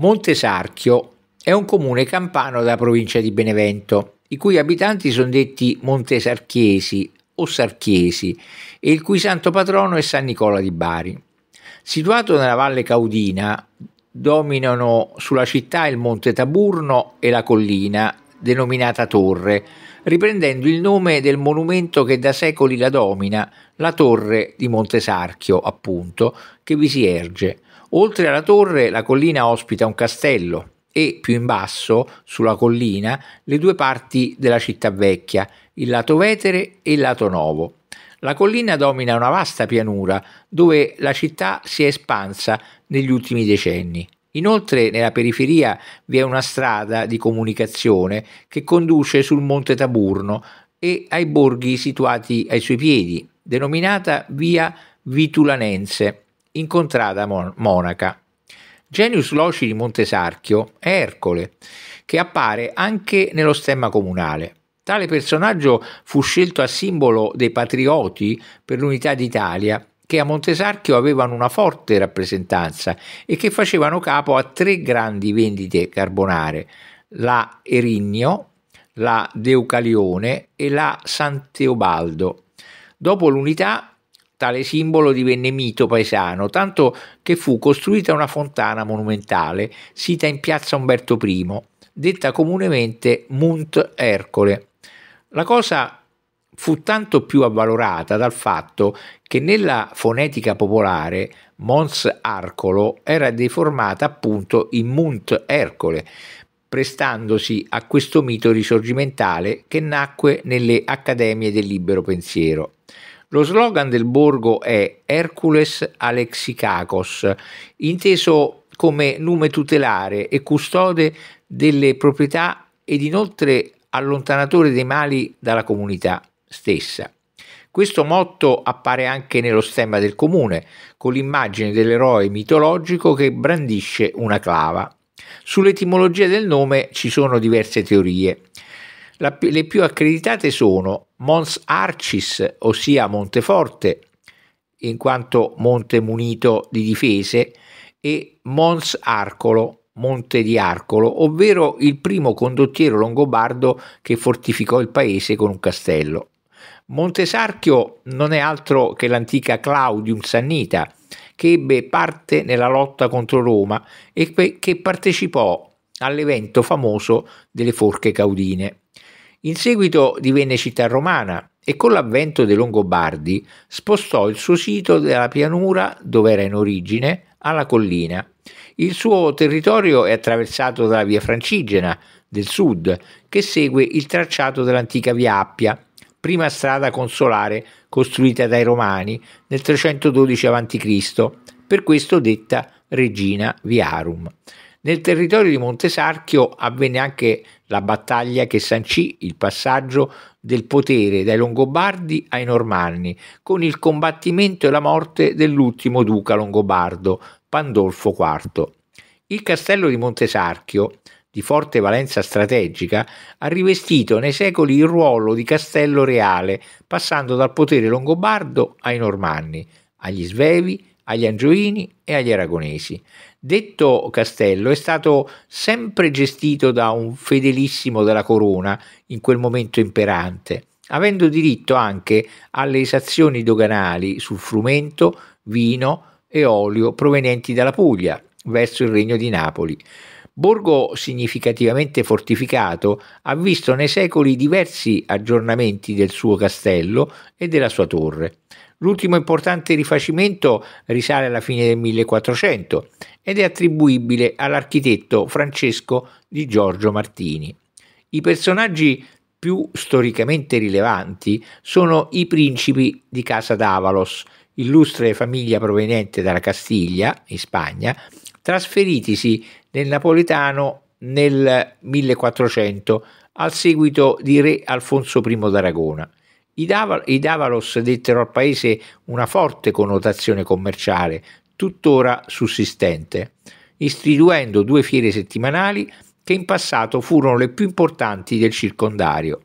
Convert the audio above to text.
Montesarchio è un comune campano della provincia di Benevento, i cui abitanti sono detti montesarchiesi o sarchiesi e il cui santo patrono è San Nicola di Bari. Situato nella Valle Caudina, dominano sulla città il Monte Taburno e la collina, denominata Torre, riprendendo il nome del monumento che da secoli la domina, la Torre di Montesarchio, appunto, che vi si erge. Oltre alla torre la collina ospita un castello e più in basso, sulla collina, le due parti della città vecchia, il lato vetere e il lato novo. La collina domina una vasta pianura dove la città si è espansa negli ultimi decenni. Inoltre nella periferia vi è una strada di comunicazione che conduce sul Monte Taburno e ai borghi situati ai suoi piedi, denominata Via Vitulanense incontrata mon- monaca. Genius loci di Montesarchio è Ercole, che appare anche nello stemma comunale. Tale personaggio fu scelto a simbolo dei patrioti per l'unità d'Italia, che a Montesarchio avevano una forte rappresentanza e che facevano capo a tre grandi vendite carbonare, la Erignio, la Deucalione e la San Teobaldo. Dopo l'unità tale simbolo divenne mito paesano, tanto che fu costruita una fontana monumentale, sita in piazza Umberto I, detta comunemente Munt Ercole. La cosa fu tanto più avvalorata dal fatto che nella fonetica popolare Mons Arcolo era deformata appunto in Munt Ercole, prestandosi a questo mito risorgimentale che nacque nelle accademie del libero pensiero. Lo slogan del borgo è Hercules Alexicacos, inteso come nome tutelare e custode delle proprietà ed inoltre allontanatore dei mali dalla comunità stessa. Questo motto appare anche nello stemma del comune, con l'immagine dell'eroe mitologico che brandisce una clava. Sull'etimologia del nome ci sono diverse teorie. La, le più accreditate sono Mons Arcis, ossia Monteforte, in quanto monte munito di difese, e Mons Arcolo, monte di Arcolo, ovvero il primo condottiero longobardo che fortificò il paese con un castello. Montesarchio non è altro che l'antica Claudium Sannita, che ebbe parte nella lotta contro Roma e che partecipò all'evento famoso delle forche caudine. In seguito divenne città romana e con l'avvento dei Longobardi spostò il suo sito dalla pianura, dove era in origine, alla collina. Il suo territorio è attraversato dalla via Francigena del sud, che segue il tracciato dell'antica via Appia, prima strada consolare costruita dai Romani nel 312 a.C., per questo detta Regina Viarum. Nel territorio di Montesarchio avvenne anche la battaglia che sancì il passaggio del potere dai Longobardi ai Normanni, con il combattimento e la morte dell'ultimo duca longobardo, Pandolfo IV. Il castello di Montesarchio, di forte valenza strategica, ha rivestito nei secoli il ruolo di castello reale, passando dal potere longobardo ai Normanni, agli Svevi agli Angioini e agli Aragonesi. Detto castello è stato sempre gestito da un fedelissimo della corona in quel momento imperante, avendo diritto anche alle esazioni doganali sul frumento, vino e olio provenienti dalla Puglia verso il Regno di Napoli. Borgo significativamente fortificato ha visto nei secoli diversi aggiornamenti del suo castello e della sua torre. L'ultimo importante rifacimento risale alla fine del 1400 ed è attribuibile all'architetto Francesco di Giorgio Martini. I personaggi più storicamente rilevanti sono i principi di Casa d'Avalos, illustre famiglia proveniente dalla Castiglia, in Spagna, trasferitisi nel napoletano nel 1400 al seguito di re Alfonso I d'Aragona. I Davalos dettero al paese una forte connotazione commerciale, tuttora sussistente, istituendo due fiere settimanali che in passato furono le più importanti del circondario.